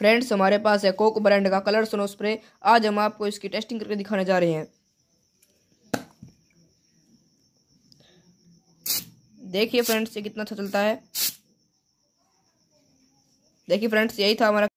friends हमारे पास है कोक ब्रांड का कलर स्नो स्प्रे आज हम आपको इसकी टेस्टिंग करके दिखाने जा रहे हैं देखिए फ्रेंड्स ये कितना अच्छा चलता है देखिए फ्रेंड्स यही था हमारा